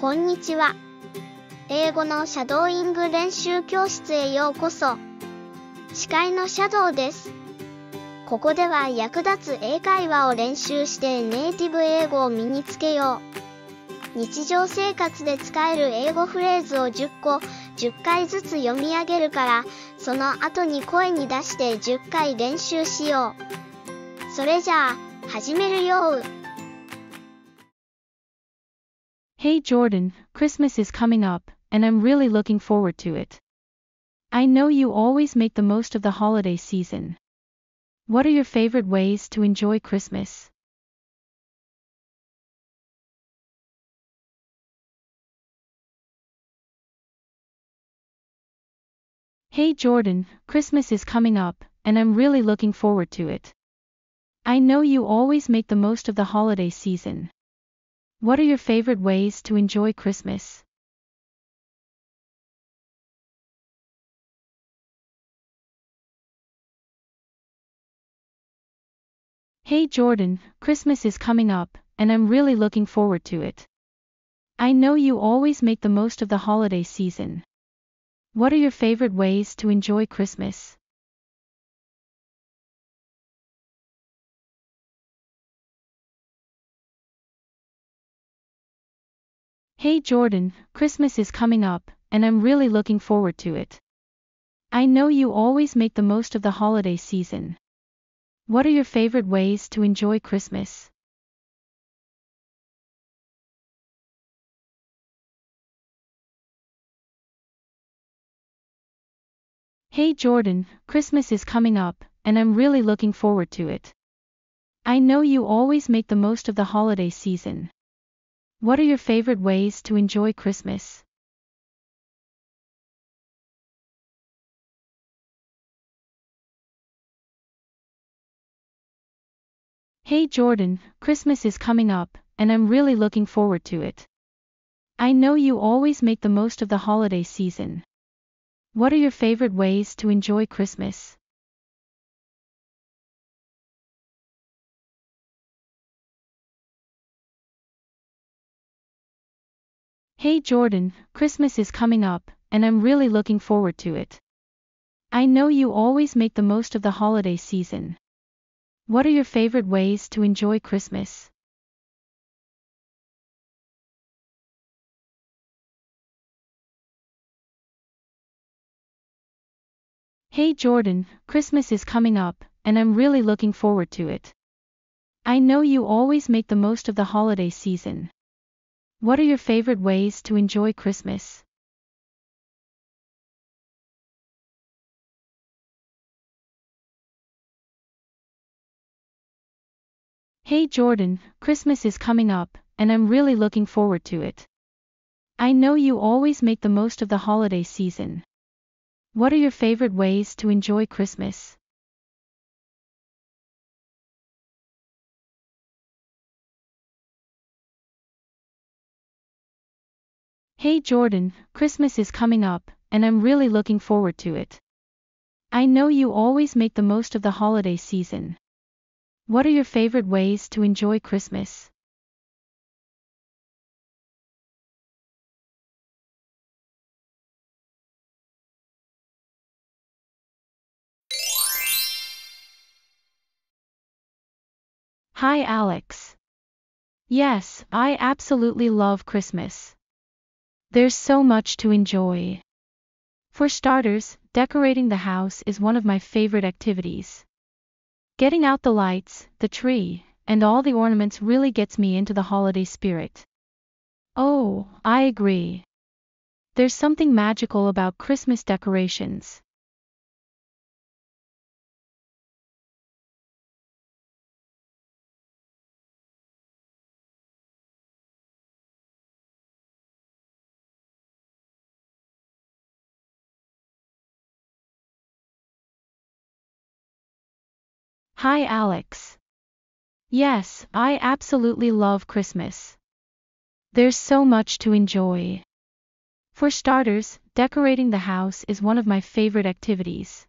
こんにちは。英語のシャドーイング練習教室へようこそ。司会のシャドウです。ここでは役立つ英会話を練習してネイティブ英語を身につけよう。日常生活で使える英語フレーズを10個、10回ずつ読み上げるから、その後に声に出して10回練習しよう。それじゃあ、始めるよう。Hey Jordan, Christmas is coming up, and I'm really looking forward to it. I know you always make the most of the holiday season. What are your favorite ways to enjoy Christmas? Hey Jordan, Christmas is coming up, and I'm really looking forward to it. I know you always make the most of the holiday season. What are your favorite ways to enjoy Christmas? Hey Jordan, Christmas is coming up, and I'm really looking forward to it. I know you always make the most of the holiday season. What are your favorite ways to enjoy Christmas? Hey Jordan, Christmas is coming up, and I'm really looking forward to it. I know you always make the most of the holiday season. What are your favorite ways to enjoy Christmas? Hey Jordan, Christmas is coming up, and I'm really looking forward to it. I know you always make the most of the holiday season. What are your favorite ways to enjoy Christmas? Hey Jordan, Christmas is coming up, and I'm really looking forward to it. I know you always make the most of the holiday season. What are your favorite ways to enjoy Christmas? Hey Jordan, Christmas is coming up, and I'm really looking forward to it. I know you always make the most of the holiday season. What are your favorite ways to enjoy Christmas? Hey Jordan, Christmas is coming up, and I'm really looking forward to it. I know you always make the most of the holiday season. What are your favorite ways to enjoy Christmas? Hey Jordan, Christmas is coming up, and I'm really looking forward to it. I know you always make the most of the holiday season. What are your favorite ways to enjoy Christmas? Hey Jordan, Christmas is coming up, and I'm really looking forward to it. I know you always make the most of the holiday season. What are your favorite ways to enjoy Christmas? Hi Alex. Yes, I absolutely love Christmas. There's so much to enjoy. For starters, decorating the house is one of my favorite activities. Getting out the lights, the tree, and all the ornaments really gets me into the holiday spirit. Oh, I agree. There's something magical about Christmas decorations. Hi Alex. Yes, I absolutely love Christmas. There's so much to enjoy. For starters, decorating the house is one of my favorite activities.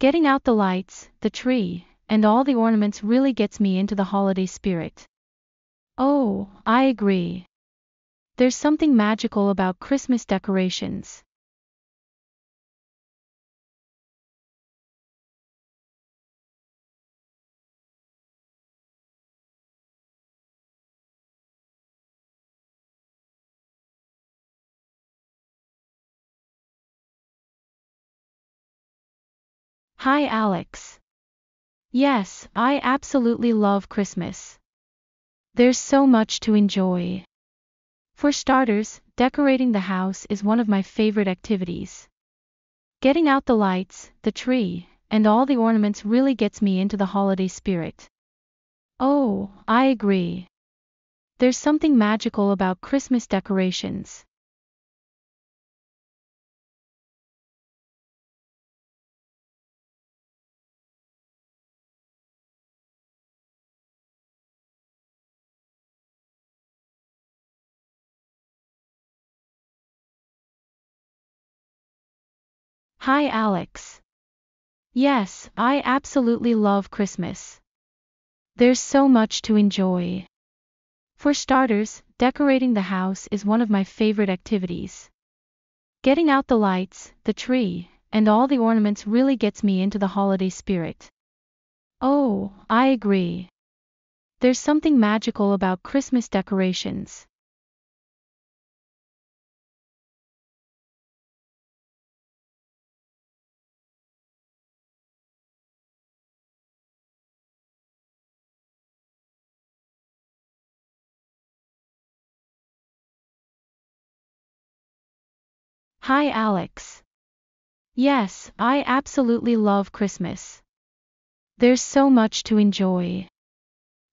Getting out the lights, the tree, and all the ornaments really gets me into the holiday spirit. Oh, I agree. There's something magical about Christmas decorations. Hi Alex. Yes, I absolutely love Christmas. There's so much to enjoy. For starters, decorating the house is one of my favorite activities. Getting out the lights, the tree, and all the ornaments really gets me into the holiday spirit. Oh, I agree. There's something magical about Christmas decorations. Hi Alex. Yes, I absolutely love Christmas. There's so much to enjoy. For starters, decorating the house is one of my favorite activities. Getting out the lights, the tree, and all the ornaments really gets me into the holiday spirit. Oh, I agree. There's something magical about Christmas decorations. Hi Alex. Yes, I absolutely love Christmas. There's so much to enjoy.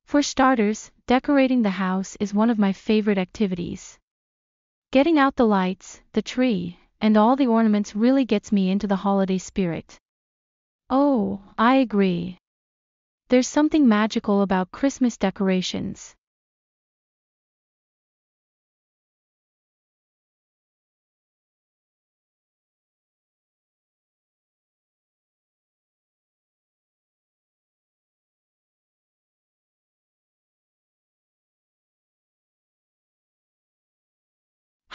For starters, decorating the house is one of my favorite activities. Getting out the lights, the tree, and all the ornaments really gets me into the holiday spirit. Oh, I agree. There's something magical about Christmas decorations.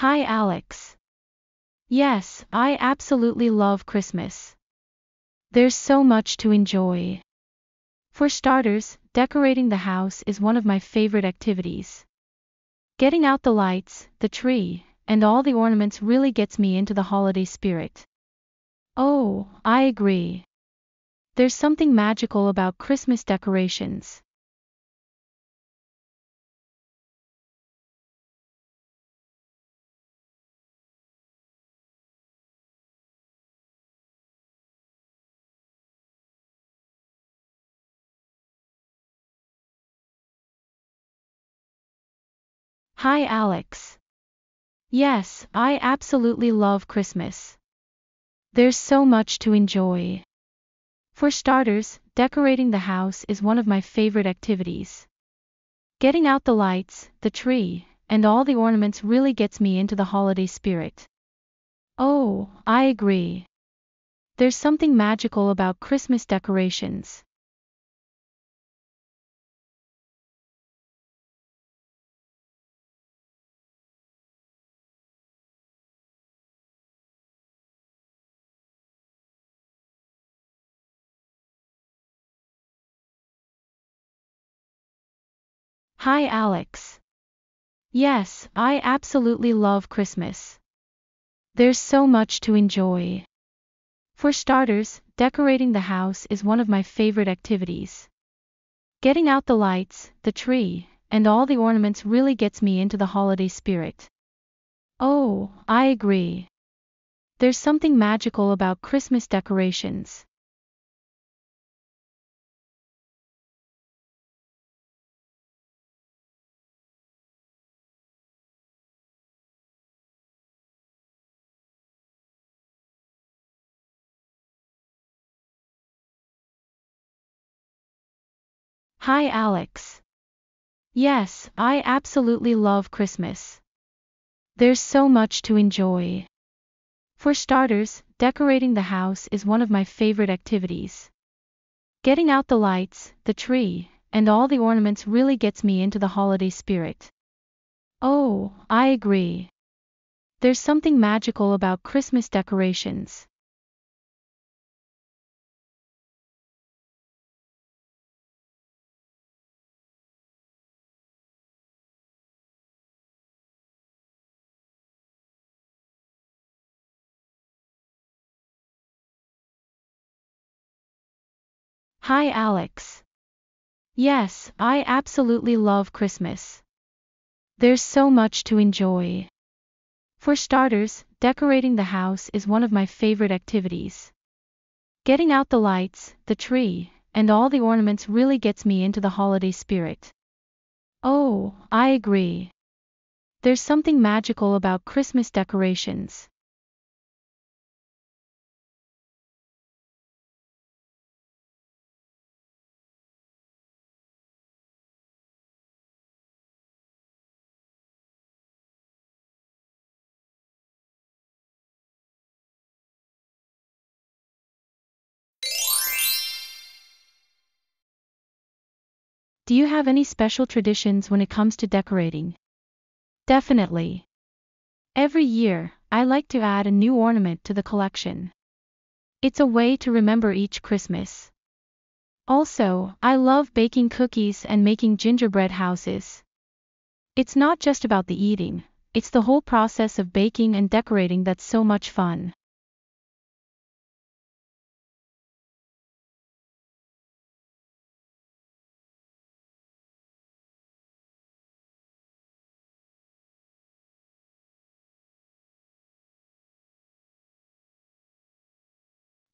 Hi Alex. Yes, I absolutely love Christmas. There's so much to enjoy. For starters, decorating the house is one of my favorite activities. Getting out the lights, the tree, and all the ornaments really gets me into the holiday spirit. Oh, I agree. There's something magical about Christmas decorations. Hi Alex. Yes, I absolutely love Christmas. There's so much to enjoy. For starters, decorating the house is one of my favorite activities. Getting out the lights, the tree, and all the ornaments really gets me into the holiday spirit. Oh, I agree. There's something magical about Christmas decorations. Hi Alex. Yes, I absolutely love Christmas. There's so much to enjoy. For starters, decorating the house is one of my favorite activities. Getting out the lights, the tree, and all the ornaments really gets me into the holiday spirit. Oh, I agree. There's something magical about Christmas decorations. Hi Alex. Yes, I absolutely love Christmas. There's so much to enjoy. For starters, decorating the house is one of my favorite activities. Getting out the lights, the tree, and all the ornaments really gets me into the holiday spirit. Oh, I agree. There's something magical about Christmas decorations. Hi Alex. Yes, I absolutely love Christmas. There's so much to enjoy. For starters, decorating the house is one of my favorite activities. Getting out the lights, the tree, and all the ornaments really gets me into the holiday spirit. Oh, I agree. There's something magical about Christmas decorations. Do you have any special traditions when it comes to decorating? Definitely. Every year, I like to add a new ornament to the collection. It's a way to remember each Christmas. Also, I love baking cookies and making gingerbread houses. It's not just about the eating, it's the whole process of baking and decorating that's so much fun.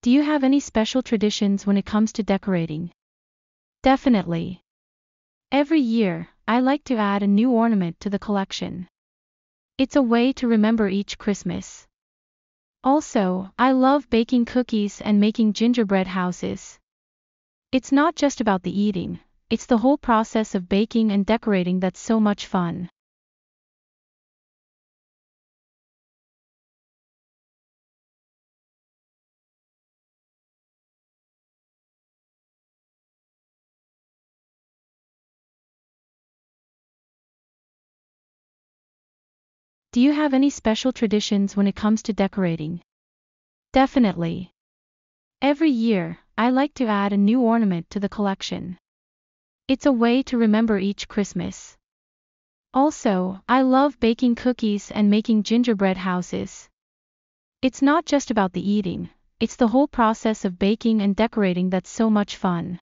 Do you have any special traditions when it comes to decorating? Definitely. Every year, I like to add a new ornament to the collection. It's a way to remember each Christmas. Also, I love baking cookies and making gingerbread houses. It's not just about the eating, it's the whole process of baking and decorating that's so much fun. Do you have any special traditions when it comes to decorating? Definitely. Every year, I like to add a new ornament to the collection. It's a way to remember each Christmas. Also, I love baking cookies and making gingerbread houses. It's not just about the eating, it's the whole process of baking and decorating that's so much fun.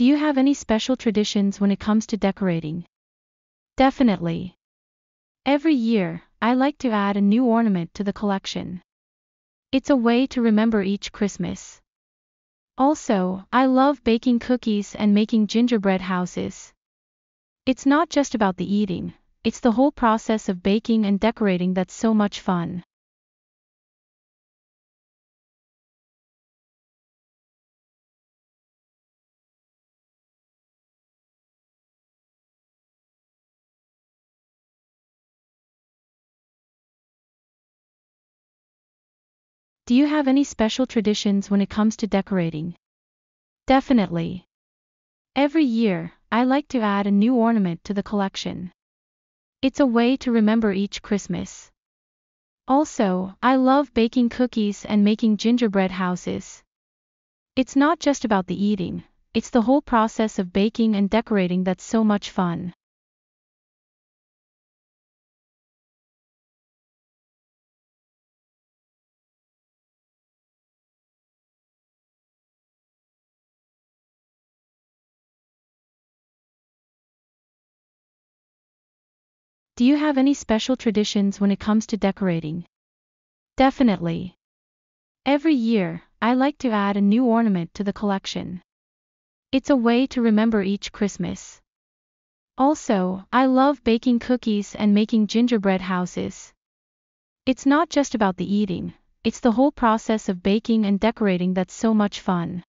Do you have any special traditions when it comes to decorating? Definitely. Every year, I like to add a new ornament to the collection. It's a way to remember each Christmas. Also, I love baking cookies and making gingerbread houses. It's not just about the eating, it's the whole process of baking and decorating that's so much fun. Do you have any special traditions when it comes to decorating? Definitely. Every year, I like to add a new ornament to the collection. It's a way to remember each Christmas. Also, I love baking cookies and making gingerbread houses. It's not just about the eating, it's the whole process of baking and decorating that's so much fun. Do you have any special traditions when it comes to decorating? Definitely. Every year, I like to add a new ornament to the collection. It's a way to remember each Christmas. Also, I love baking cookies and making gingerbread houses. It's not just about the eating, it's the whole process of baking and decorating that's so much fun.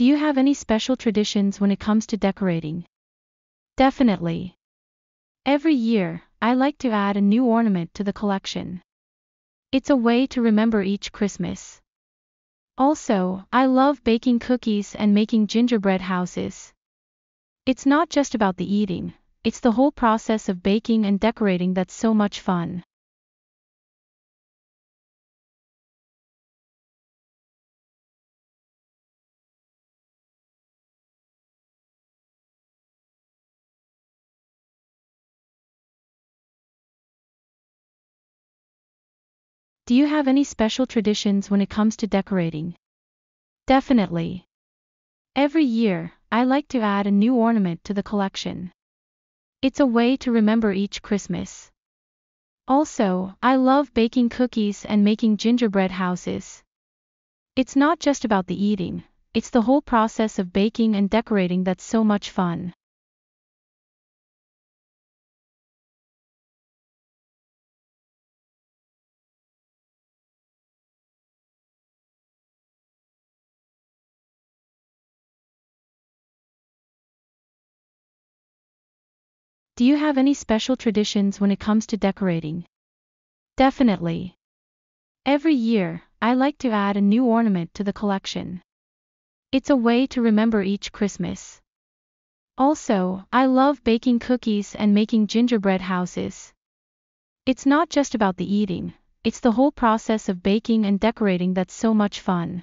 Do you have any special traditions when it comes to decorating? Definitely. Every year, I like to add a new ornament to the collection. It's a way to remember each Christmas. Also, I love baking cookies and making gingerbread houses. It's not just about the eating, it's the whole process of baking and decorating that's so much fun. Do you have any special traditions when it comes to decorating? Definitely. Every year, I like to add a new ornament to the collection. It's a way to remember each Christmas. Also, I love baking cookies and making gingerbread houses. It's not just about the eating, it's the whole process of baking and decorating that's so much fun. Do you have any special traditions when it comes to decorating? Definitely. Every year, I like to add a new ornament to the collection. It's a way to remember each Christmas. Also, I love baking cookies and making gingerbread houses. It's not just about the eating, it's the whole process of baking and decorating that's so much fun.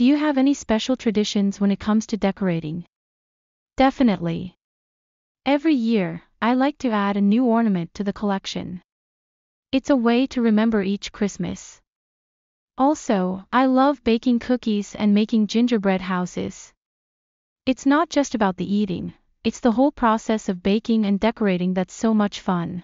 Do you have any special traditions when it comes to decorating? Definitely. Every year, I like to add a new ornament to the collection. It's a way to remember each Christmas. Also, I love baking cookies and making gingerbread houses. It's not just about the eating, it's the whole process of baking and decorating that's so much fun.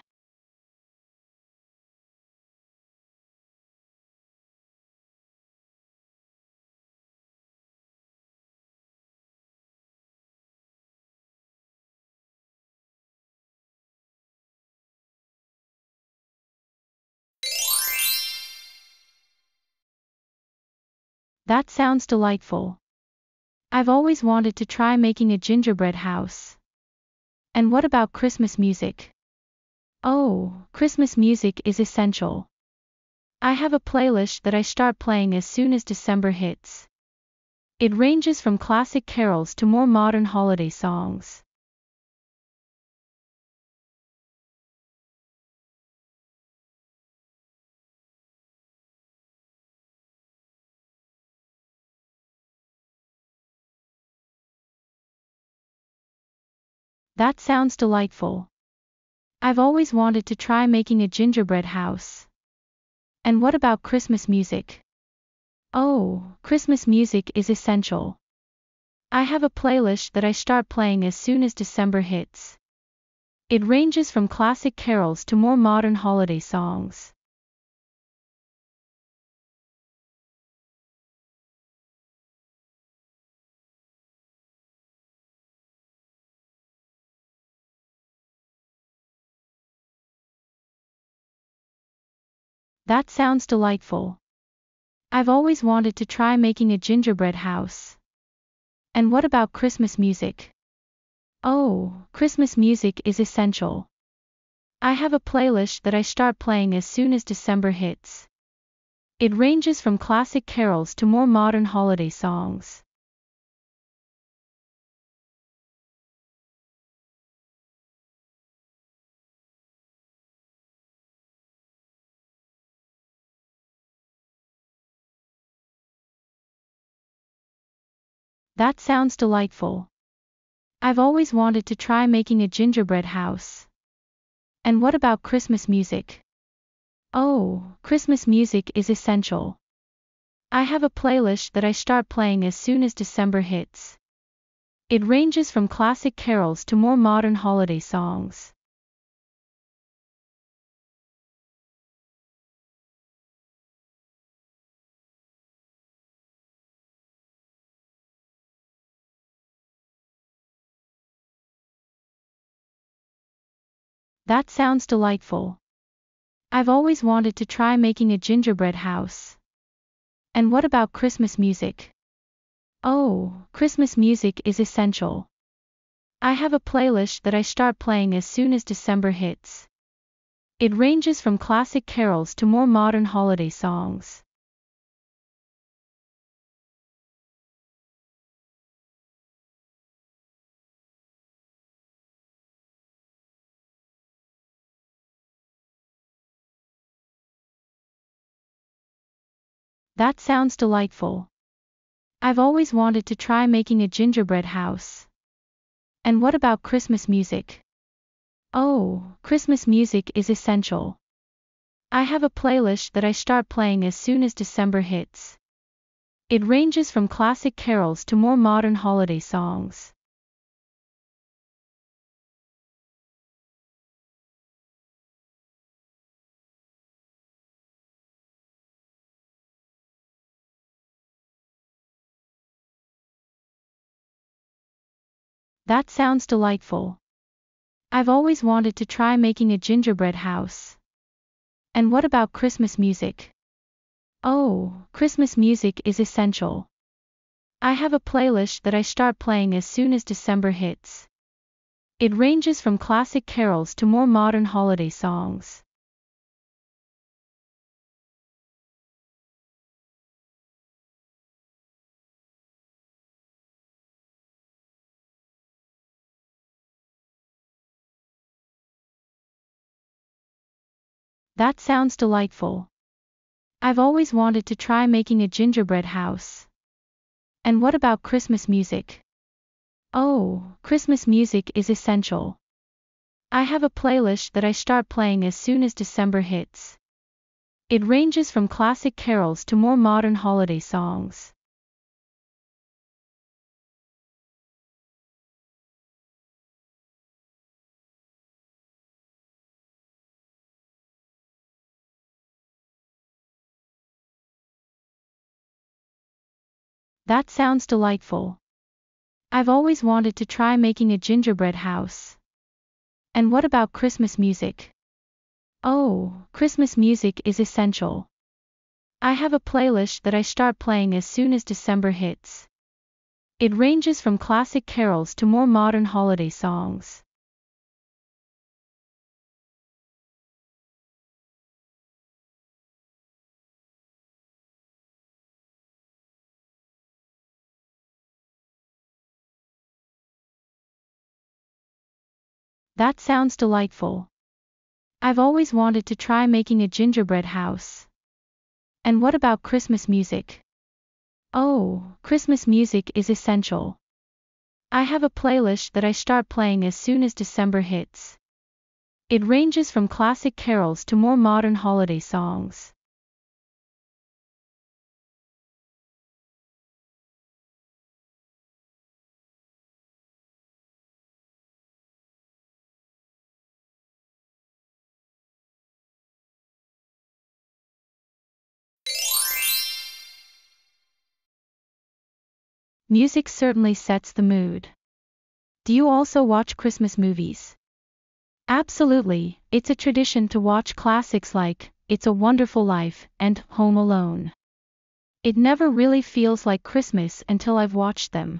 That sounds delightful. I've always wanted to try making a gingerbread house. And what about Christmas music? Oh, Christmas music is essential. I have a playlist that I start playing as soon as December hits. It ranges from classic carols to more modern holiday songs. That sounds delightful. I've always wanted to try making a gingerbread house. And what about Christmas music? Oh, Christmas music is essential. I have a playlist that I start playing as soon as December hits. It ranges from classic carols to more modern holiday songs. That sounds delightful. I've always wanted to try making a gingerbread house. And what about Christmas music? Oh, Christmas music is essential. I have a playlist that I start playing as soon as December hits. It ranges from classic carols to more modern holiday songs. That sounds delightful. I've always wanted to try making a gingerbread house. And what about Christmas music? Oh, Christmas music is essential. I have a playlist that I start playing as soon as December hits. It ranges from classic carols to more modern holiday songs. That sounds delightful. I've always wanted to try making a gingerbread house. And what about Christmas music? Oh, Christmas music is essential. I have a playlist that I start playing as soon as December hits. It ranges from classic carols to more modern holiday songs. That sounds delightful. I've always wanted to try making a gingerbread house. And what about Christmas music? Oh, Christmas music is essential. I have a playlist that I start playing as soon as December hits. It ranges from classic carols to more modern holiday songs. That sounds delightful. I've always wanted to try making a gingerbread house. And what about Christmas music? Oh, Christmas music is essential. I have a playlist that I start playing as soon as December hits. It ranges from classic carols to more modern holiday songs. That sounds delightful. I've always wanted to try making a gingerbread house. And what about Christmas music? Oh, Christmas music is essential. I have a playlist that I start playing as soon as December hits. It ranges from classic carols to more modern holiday songs. That sounds delightful. I've always wanted to try making a gingerbread house. And what about Christmas music? Oh, Christmas music is essential. I have a playlist that I start playing as soon as December hits. It ranges from classic carols to more modern holiday songs. That sounds delightful. I've always wanted to try making a gingerbread house. And what about Christmas music? Oh, Christmas music is essential. I have a playlist that I start playing as soon as December hits. It ranges from classic carols to more modern holiday songs. Music certainly sets the mood. Do you also watch Christmas movies? Absolutely, it's a tradition to watch classics like It's a Wonderful Life and Home Alone. It never really feels like Christmas until I've watched them.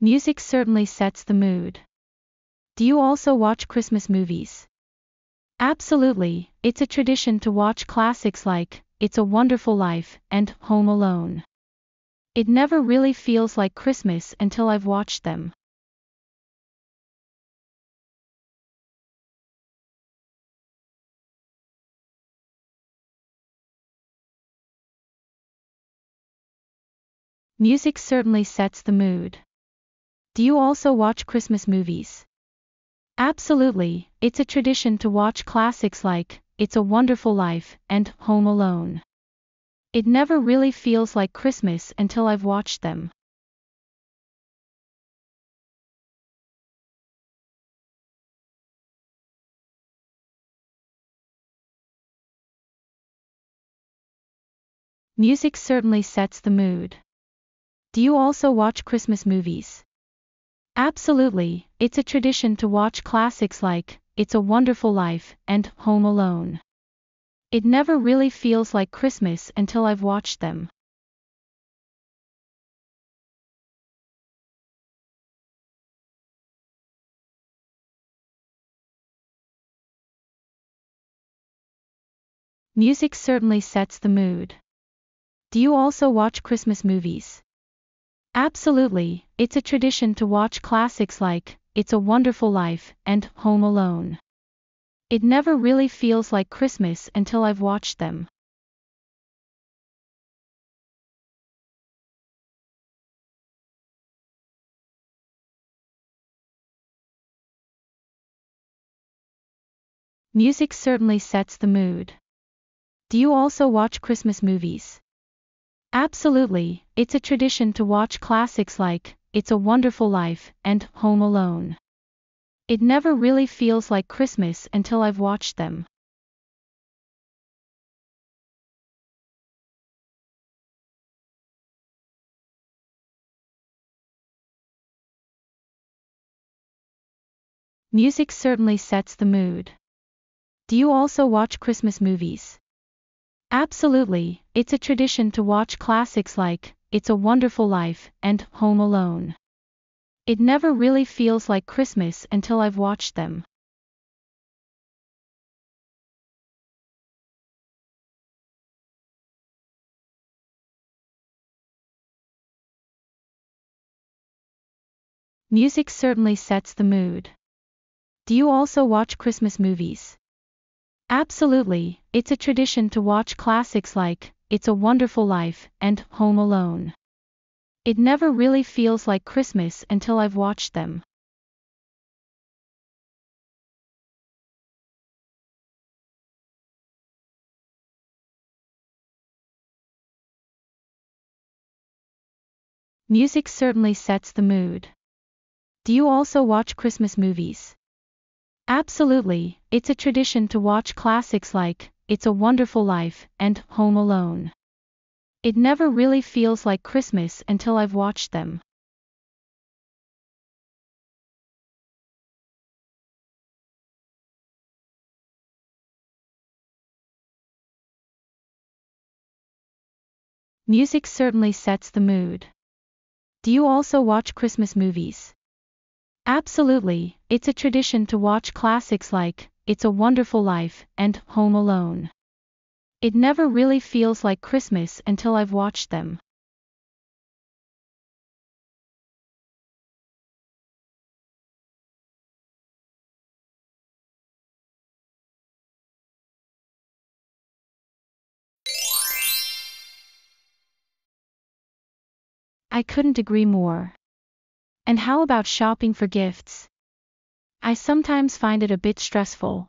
Music certainly sets the mood. Do you also watch Christmas movies? Absolutely, it's a tradition to watch classics like It's a Wonderful Life and Home Alone. It never really feels like Christmas until I've watched them. Music certainly sets the mood. Do you also watch Christmas movies? Absolutely, it's a tradition to watch classics like It's a Wonderful Life and Home Alone. It never really feels like Christmas until I've watched them. Music certainly sets the mood. Do you also watch Christmas movies? Absolutely, it's a tradition to watch classics like It's a Wonderful Life and Home Alone. It never really feels like Christmas until I've watched them. Music certainly sets the mood. Do you also watch Christmas movies? Absolutely, it's a tradition to watch classics like It's a Wonderful Life and Home Alone. It never really feels like Christmas until I've watched them. Music certainly sets the mood. Do you also watch Christmas movies? Absolutely, it's a tradition to watch classics like It's a Wonderful Life and Home Alone. It never really feels like Christmas until I've watched them. Music certainly sets the mood. Do you also watch Christmas movies? Absolutely, it's a tradition to watch classics like It's a Wonderful Life and Home Alone. It never really feels like Christmas until I've watched them. Music certainly sets the mood. Do you also watch Christmas movies? Absolutely, it's a tradition to watch classics like It's a Wonderful Life and Home Alone. It never really feels like Christmas until I've watched them. Music certainly sets the mood. Do you also watch Christmas movies? Absolutely, it's a tradition to watch classics like It's a Wonderful Life and Home Alone. It never really feels like Christmas until I've watched them. Music certainly sets the mood. Do you also watch Christmas movies? Absolutely, it's a tradition to watch classics like It's a Wonderful Life and Home Alone. It never really feels like Christmas until I've watched them. I couldn't agree more. And how about shopping for gifts? I sometimes find it a bit stressful.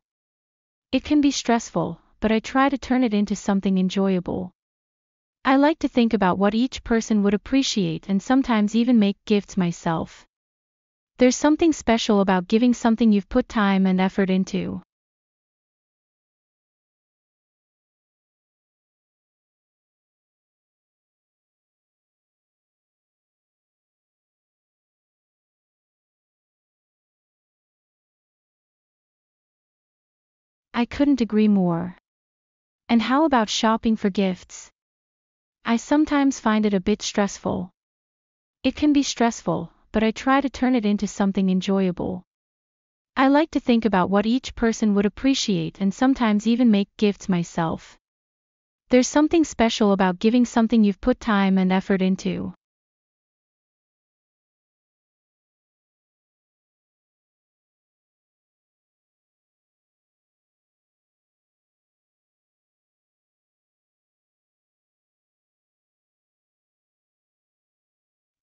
It can be stressful, but I try to turn it into something enjoyable. I like to think about what each person would appreciate and sometimes even make gifts myself. There's something special about giving something you've put time and effort into. I couldn't agree more. And how about shopping for gifts? I sometimes find it a bit stressful. It can be stressful, but I try to turn it into something enjoyable. I like to think about what each person would appreciate and sometimes even make gifts myself. There's something special about giving something you've put time and effort into.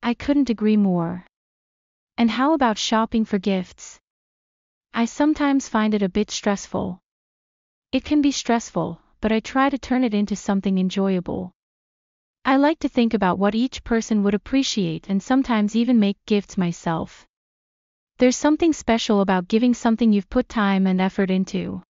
I couldn't agree more. And how about shopping for gifts? I sometimes find it a bit stressful. It can be stressful, but I try to turn it into something enjoyable. I like to think about what each person would appreciate and sometimes even make gifts myself. There's something special about giving something you've put time and effort into.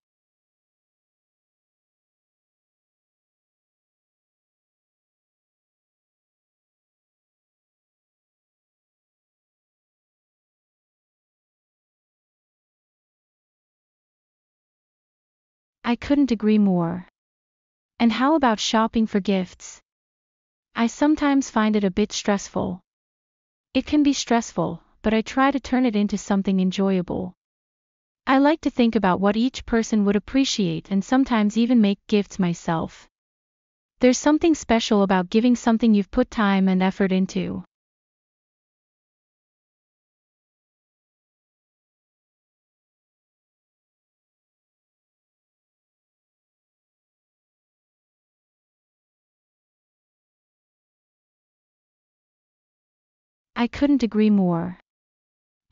I couldn't agree more. And how about shopping for gifts? I sometimes find it a bit stressful. It can be stressful, but I try to turn it into something enjoyable. I like to think about what each person would appreciate and sometimes even make gifts myself. There's something special about giving something you've put time and effort into. I couldn't agree more.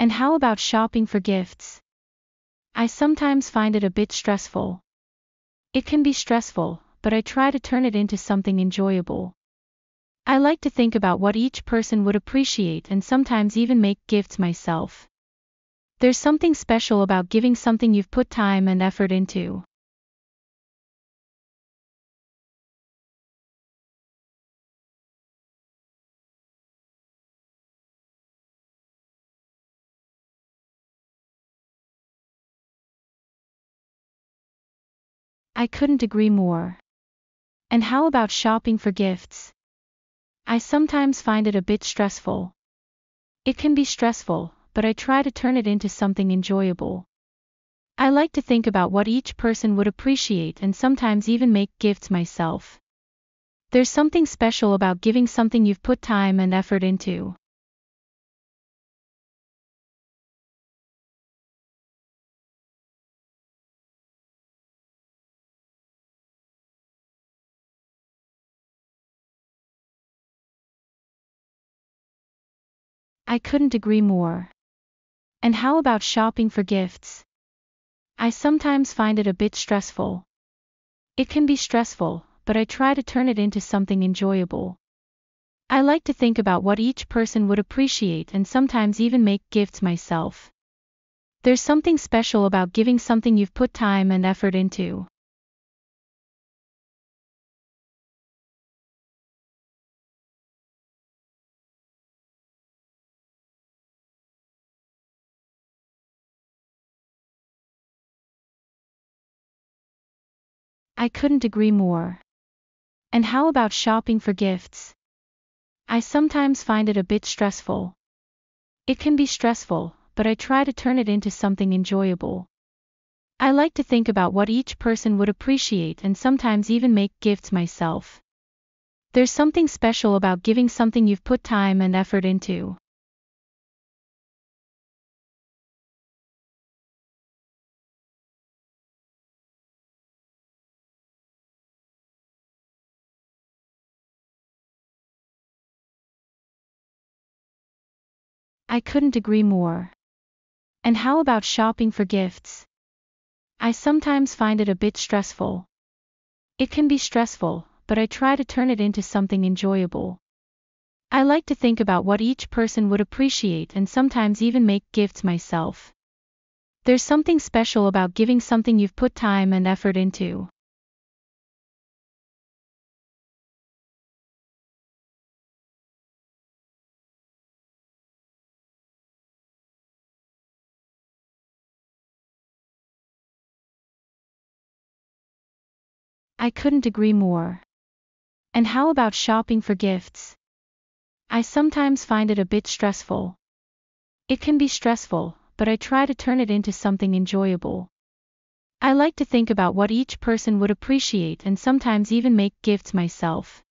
And how about shopping for gifts? I sometimes find it a bit stressful. It can be stressful, but I try to turn it into something enjoyable. I like to think about what each person would appreciate and sometimes even make gifts myself. There's something special about giving something you've put time and effort into. I couldn't agree more. And how about shopping for gifts? I sometimes find it a bit stressful. It can be stressful, but I try to turn it into something enjoyable. I like to think about what each person would appreciate and sometimes even make gifts myself. There's something special about giving something you've put time and effort into. I couldn't agree more. And how about shopping for gifts? I sometimes find it a bit stressful. It can be stressful, but I try to turn it into something enjoyable. I like to think about what each person would appreciate and sometimes even make gifts myself. There's something special about giving something you've put time and effort into. I couldn't agree more. And how about shopping for gifts? I sometimes find it a bit stressful. It can be stressful, but I try to turn it into something enjoyable. I like to think about what each person would appreciate and sometimes even make gifts myself. There's something special about giving something you've put time and effort into. I couldn't agree more. And how about shopping for gifts? I sometimes find it a bit stressful. It can be stressful, but I try to turn it into something enjoyable. I like to think about what each person would appreciate and sometimes even make gifts myself. There's something special about giving something you've put time and effort into. I couldn't agree more. And how about shopping for gifts? I sometimes find it a bit stressful. It can be stressful, but I try to turn it into something enjoyable. I like to think about what each person would appreciate and sometimes even make gifts myself.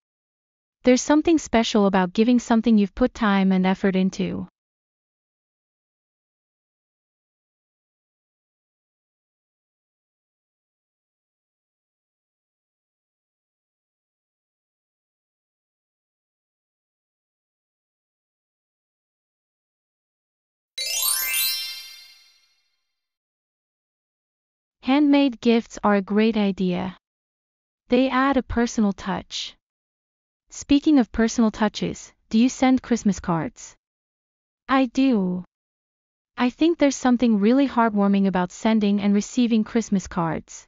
There's something special about giving something you've put time and effort into. Handmade gifts are a great idea. They add a personal touch. Speaking of personal touches, do you send Christmas cards? I do. I think there's something really heartwarming about sending and receiving Christmas cards.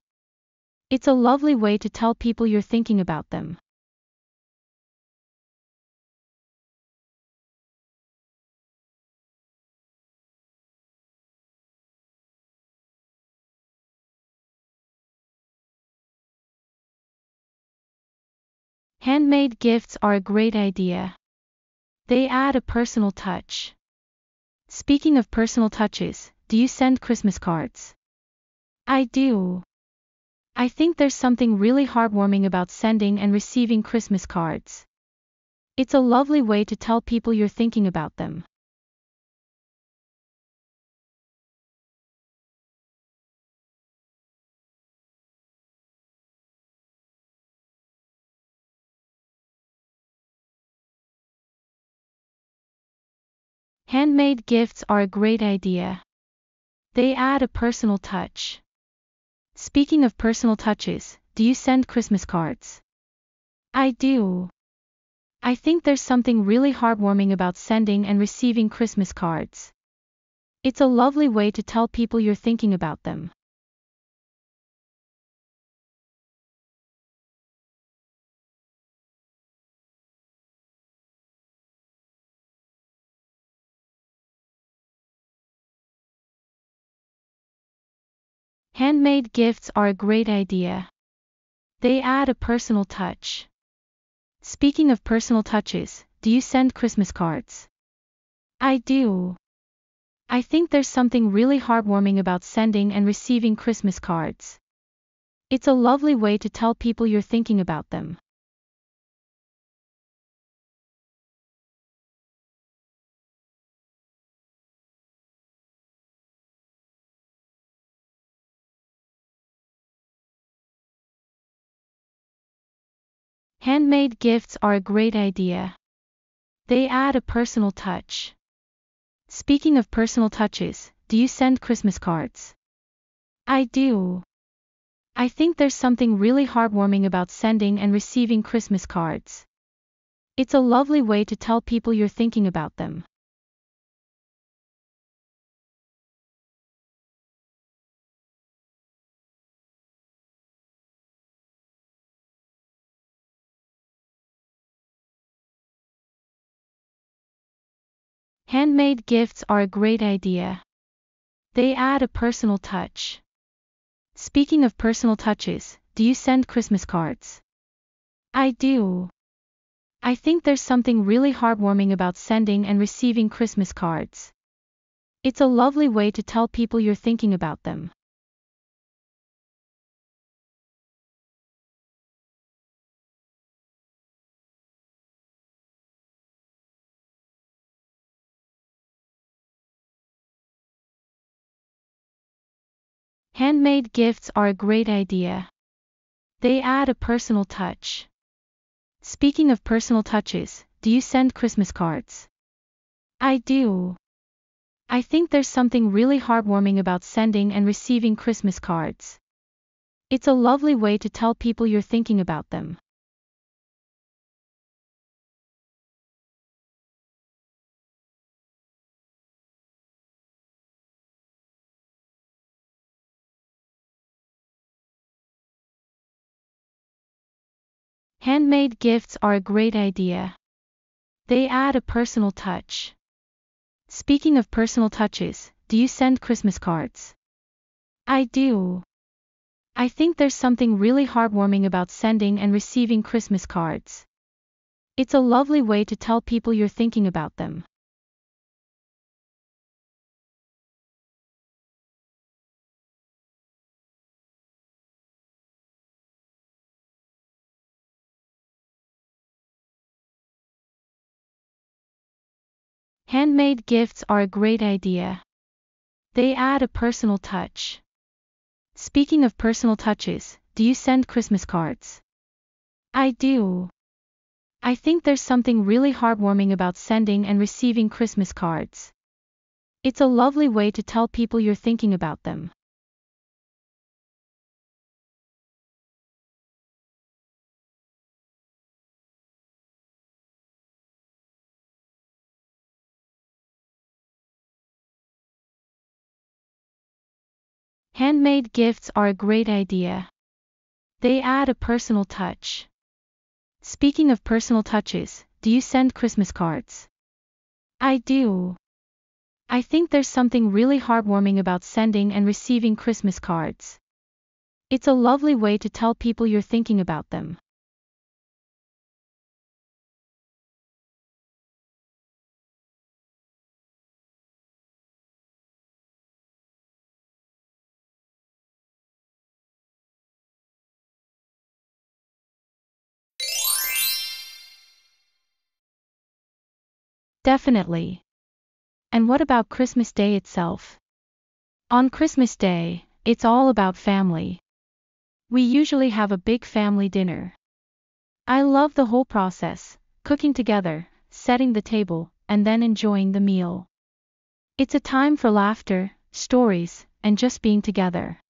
It's a lovely way to tell people you're thinking about them. Handmade gifts are a great idea. They add a personal touch. Speaking of personal touches, do you send Christmas cards? I do. I think there's something really heartwarming about sending and receiving Christmas cards. It's a lovely way to tell people you're thinking about them. Handmade gifts are a great idea. They add a personal touch. Speaking of personal touches, do you send Christmas cards? I do. I think there's something really heartwarming about sending and receiving Christmas cards. It's a lovely way to tell people you're thinking about them. Handmade gifts are a great idea. They add a personal touch. Speaking of personal touches, do you send Christmas cards? I do. I think there's something really heartwarming about sending and receiving Christmas cards. It's a lovely way to tell people you're thinking about them. Handmade gifts are a great idea. They add a personal touch. Speaking of personal touches, do you send Christmas cards? I do. I think there's something really heartwarming about sending and receiving Christmas cards. It's a lovely way to tell people you're thinking about them. Handmade gifts are a great idea. They add a personal touch. Speaking of personal touches, do you send Christmas cards? I do. I think there's something really heartwarming about sending and receiving Christmas cards. It's a lovely way to tell people you're thinking about them. Handmade gifts are a great idea. They add a personal touch. Speaking of personal touches, do you send Christmas cards? I do. I think there's something really heartwarming about sending and receiving Christmas cards. It's a lovely way to tell people you're thinking about them. Handmade gifts are a great idea. They add a personal touch. Speaking of personal touches, do you send Christmas cards? I do. I think there's something really heartwarming about sending and receiving Christmas cards. It's a lovely way to tell people you're thinking about them. Handmade gifts are a great idea. They add a personal touch. Speaking of personal touches, do you send Christmas cards? I do. I think there's something really heartwarming about sending and receiving Christmas cards. It's a lovely way to tell people you're thinking about them. Handmade gifts are a great idea. They add a personal touch. Speaking of personal touches, do you send Christmas cards? I do. I think there's something really heartwarming about sending and receiving Christmas cards. It's a lovely way to tell people you're thinking about them. Definitely. And what about Christmas Day itself? On Christmas Day, it's all about family. We usually have a big family dinner. I love the whole process, cooking together, setting the table, and then enjoying the meal. It's a time for laughter, stories, and just being together.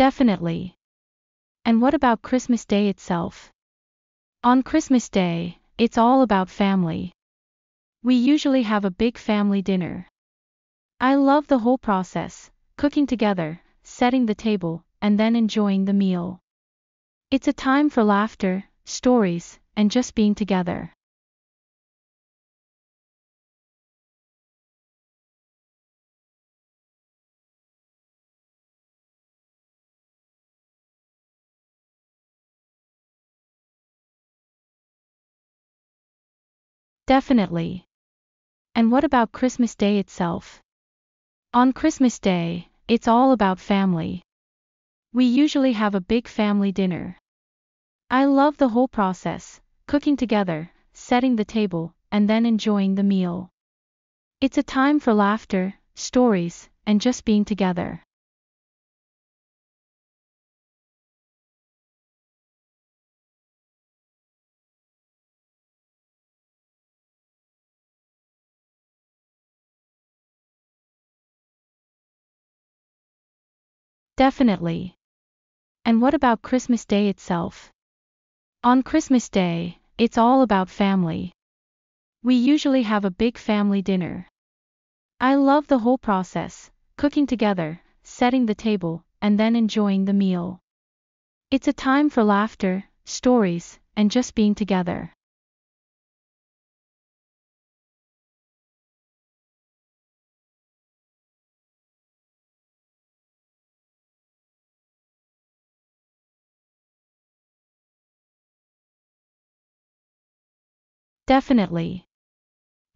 Definitely. And what about Christmas Day itself? On Christmas Day, it's all about family. We usually have a big family dinner. I love the whole process, cooking together, setting the table, and then enjoying the meal. It's a time for laughter, stories, and just being together. Definitely. And what about Christmas Day itself? On Christmas Day, it's all about family. We usually have a big family dinner. I love the whole process, cooking together, setting the table, and then enjoying the meal. It's a time for laughter, stories, and just being together. Definitely. And what about Christmas Day itself? On Christmas Day, it's all about family. We usually have a big family dinner. I love the whole process, cooking together, setting the table, and then enjoying the meal. It's a time for laughter, stories, and just being together. Definitely.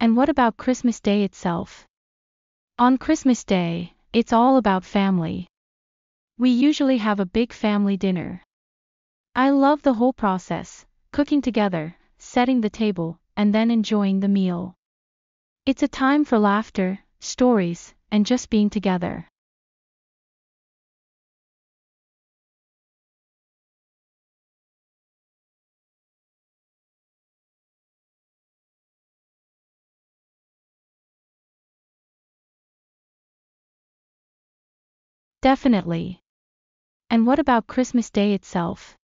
And what about Christmas Day itself? On Christmas Day, it's all about family. We usually have a big family dinner. I love the whole process, cooking together, setting the table, and then enjoying the meal. It's a time for laughter, stories, and just being together. Definitely. And what about Christmas Day itself?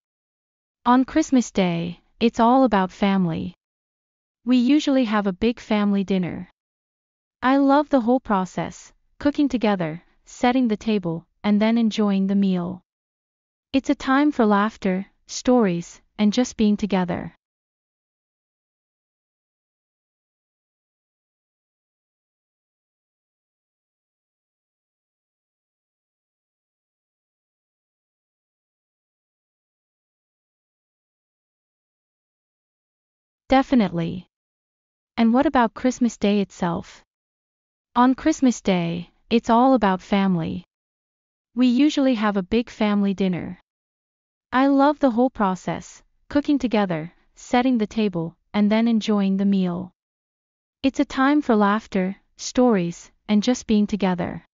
On Christmas Day, it's all about family. We usually have a big family dinner. I love the whole process, cooking together, setting the table, and then enjoying the meal. It's a time for laughter, stories, and just being together. Definitely. And what about Christmas Day itself? On Christmas Day, it's all about family. We usually have a big family dinner. I love the whole process, cooking together, setting the table, and then enjoying the meal. It's a time for laughter, stories, and just being together.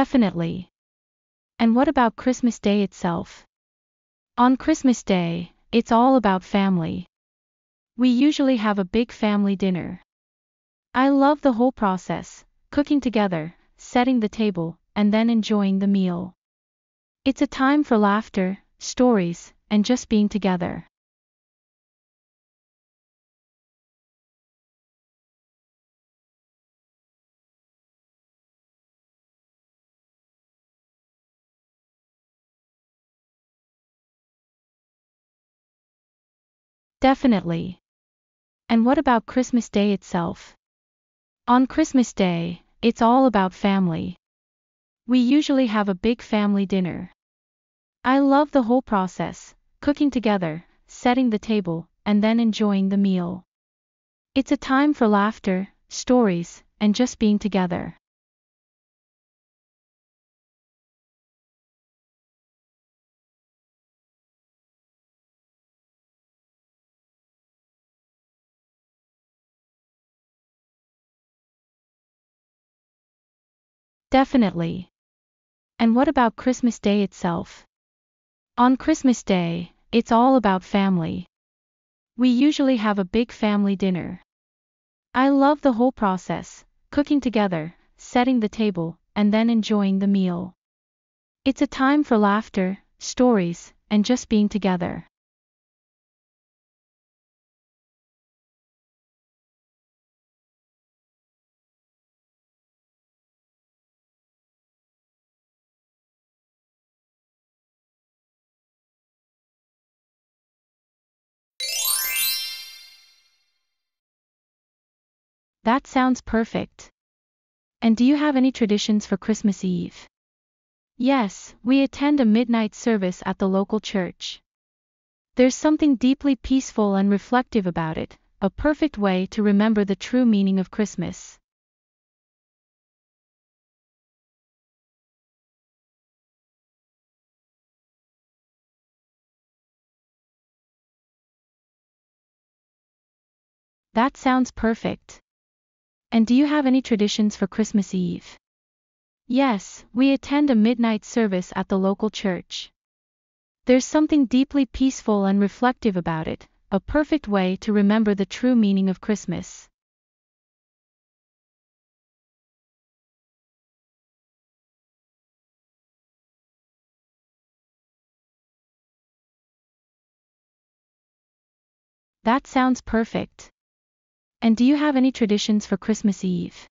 Definitely. And what about Christmas Day itself? On Christmas Day, it's all about family. We usually have a big family dinner. I love the whole process, cooking together, setting the table, and then enjoying the meal. It's a time for laughter, stories, and just being together. Definitely. And what about Christmas Day itself? On Christmas Day, it's all about family. We usually have a big family dinner. I love the whole process, cooking together, setting the table, and then enjoying the meal. It's a time for laughter, stories, and just being together. Definitely. And what about Christmas Day itself? On Christmas Day, it's all about family. We usually have a big family dinner. I love the whole process, cooking together, setting the table, and then enjoying the meal. It's a time for laughter, stories, and just being together. That sounds perfect. And do you have any traditions for Christmas Eve? Yes, we attend a midnight service at the local church. There's something deeply peaceful and reflective about it, a perfect way to remember the true meaning of Christmas. That sounds perfect. And do you have any traditions for Christmas Eve? Yes, we attend a midnight service at the local church. There's something deeply peaceful and reflective about it, a perfect way to remember the true meaning of Christmas. That sounds perfect. And do you have any traditions for Christmas Eve?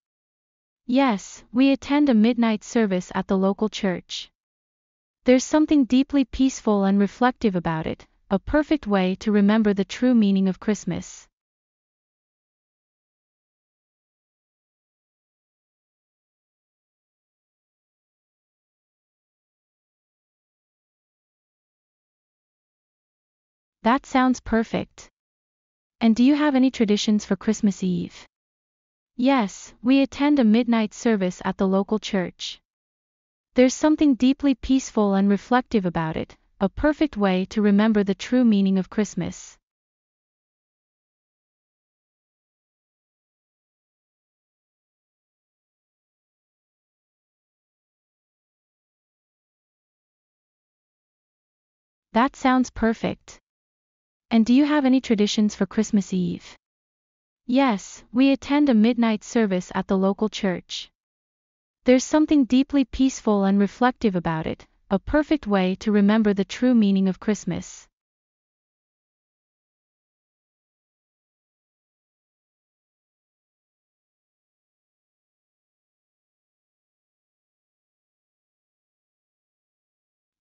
Yes, we attend a midnight service at the local church. There's something deeply peaceful and reflective about it, a perfect way to remember the true meaning of Christmas. That sounds perfect. And do you have any traditions for Christmas Eve? Yes, we attend a midnight service at the local church. There's something deeply peaceful and reflective about it, a perfect way to remember the true meaning of Christmas. That sounds perfect. And do you have any traditions for Christmas Eve? Yes, we attend a midnight service at the local church. There's something deeply peaceful and reflective about it, a perfect way to remember the true meaning of Christmas.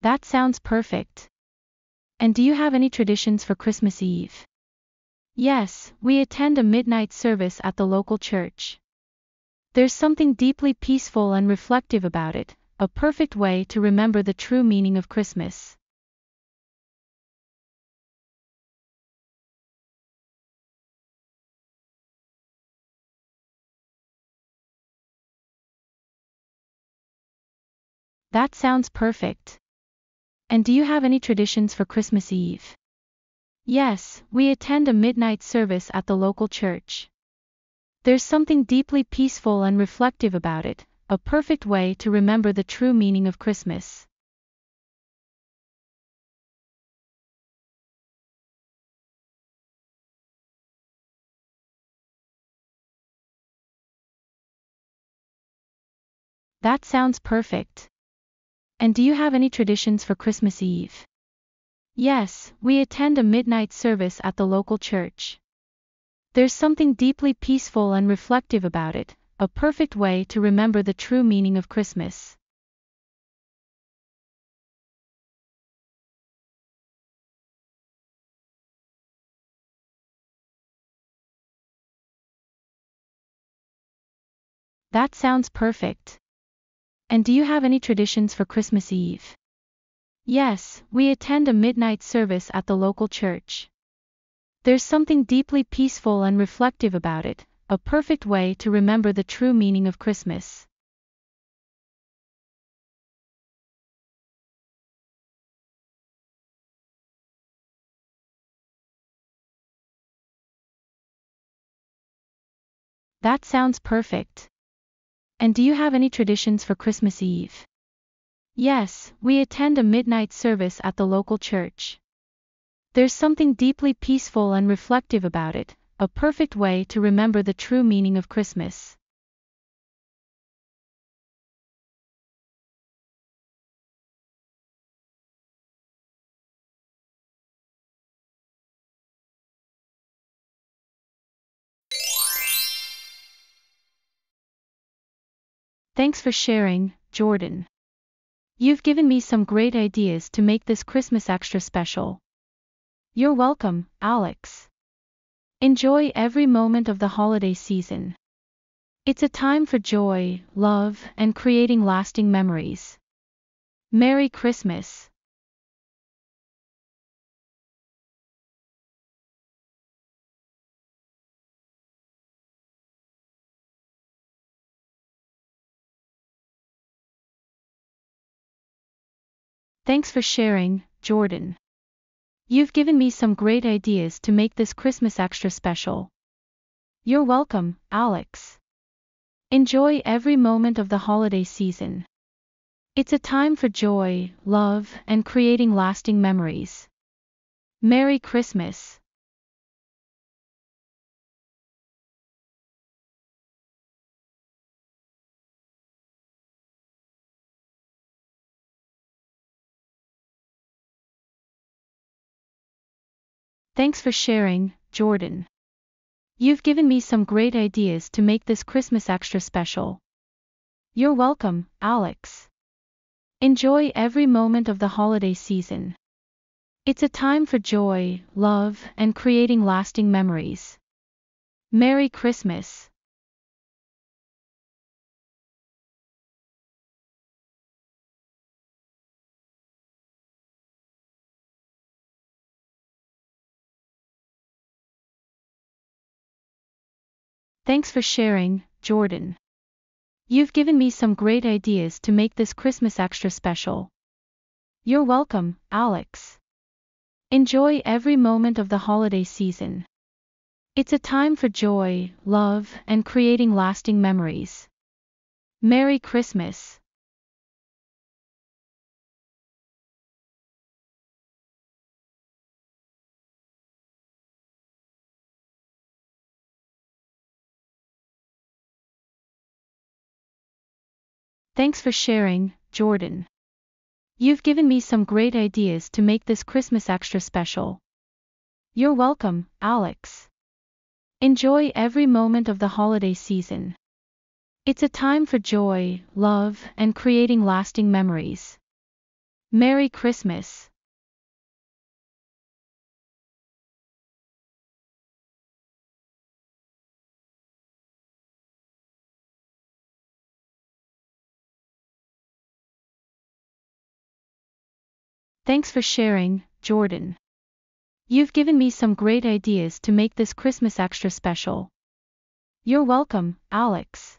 That sounds perfect. And do you have any traditions for Christmas Eve? Yes, we attend a midnight service at the local church. There's something deeply peaceful and reflective about it, a perfect way to remember the true meaning of Christmas. That sounds perfect. And do you have any traditions for Christmas Eve? Yes, we attend a midnight service at the local church. There's something deeply peaceful and reflective about it, a perfect way to remember the true meaning of Christmas. That sounds perfect. And do you have any traditions for Christmas Eve? Yes, we attend a midnight service at the local church. There's something deeply peaceful and reflective about it, a perfect way to remember the true meaning of Christmas. That sounds perfect. And do you have any traditions for Christmas Eve? Yes, we attend a midnight service at the local church. There's something deeply peaceful and reflective about it, a perfect way to remember the true meaning of Christmas. That sounds perfect. And do you have any traditions for Christmas Eve? Yes, we attend a midnight service at the local church. There's something deeply peaceful and reflective about it, a perfect way to remember the true meaning of Christmas. Thanks for sharing, Jordan. You've given me some great ideas to make this Christmas extra special. You're welcome, Alex. Enjoy every moment of the holiday season. It's a time for joy, love, and creating lasting memories. Merry Christmas. Thanks for sharing, Jordan. You've given me some great ideas to make this Christmas extra special. You're welcome, Alex. Enjoy every moment of the holiday season. It's a time for joy, love, and creating lasting memories. Merry Christmas. Thanks for sharing, Jordan. You've given me some great ideas to make this Christmas extra special. You're welcome, Alex. Enjoy every moment of the holiday season. It's a time for joy, love, and creating lasting memories. Merry Christmas. Thanks for sharing, Jordan. You've given me some great ideas to make this Christmas extra special. You're welcome, Alex. Enjoy every moment of the holiday season. It's a time for joy, love, and creating lasting memories. Merry Christmas. Thanks for sharing, Jordan. You've given me some great ideas to make this Christmas extra special. You're welcome, Alex. Enjoy every moment of the holiday season. It's a time for joy, love, and creating lasting memories. Merry Christmas. Thanks for sharing, Jordan. You've given me some great ideas to make this Christmas extra special. You're welcome, Alex.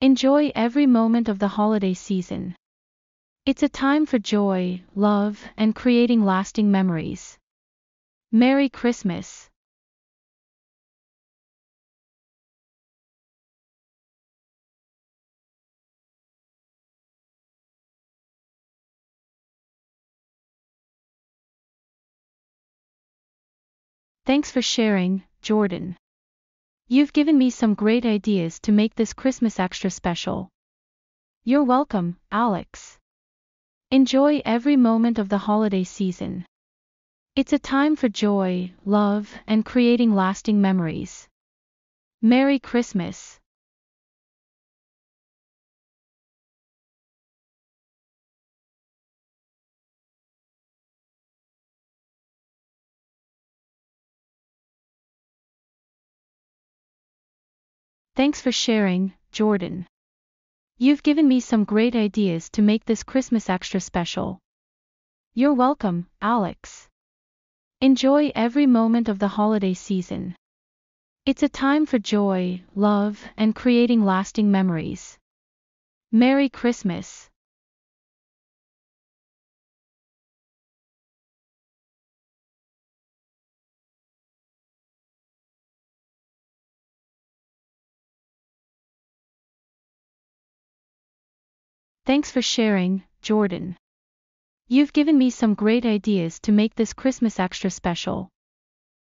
Enjoy every moment of the holiday season. It's a time for joy, love, and creating lasting memories. Merry Christmas. Thanks for sharing, Jordan. You've given me some great ideas to make this Christmas extra special. You're welcome, Alex. Enjoy every moment of the holiday season. It's a time for joy, love, and creating lasting memories. Merry Christmas. Thanks for sharing, Jordan. You've given me some great ideas to make this Christmas extra special. You're welcome, Alex. Enjoy every moment of the holiday season. It's a time for joy, love, and creating lasting memories. Merry Christmas. Thanks for sharing, Jordan. You've given me some great ideas to make this Christmas extra special.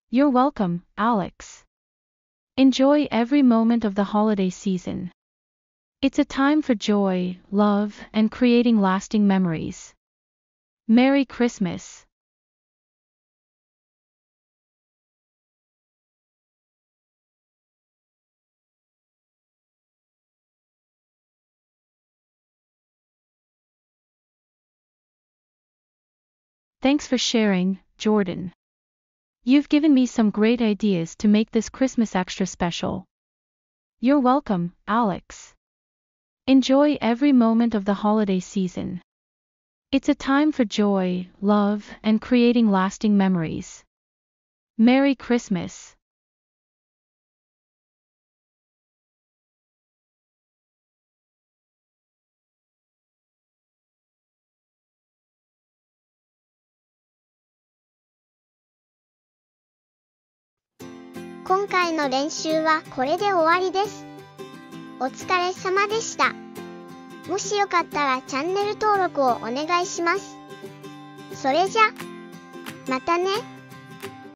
You're welcome, Alex. Enjoy every moment of the holiday season. It's a time for joy, love, and creating lasting memories. Merry Christmas. Thanks for sharing, Jordan. You've given me some great ideas to make this Christmas extra special. You're welcome, Alex. Enjoy every moment of the holiday season. It's a time for joy, love, and creating lasting memories. Merry Christmas. 今回の練習はこれで終わりです。お疲れ様でした。もしよかったらチャンネル登録をお願いします。それじゃ、またね。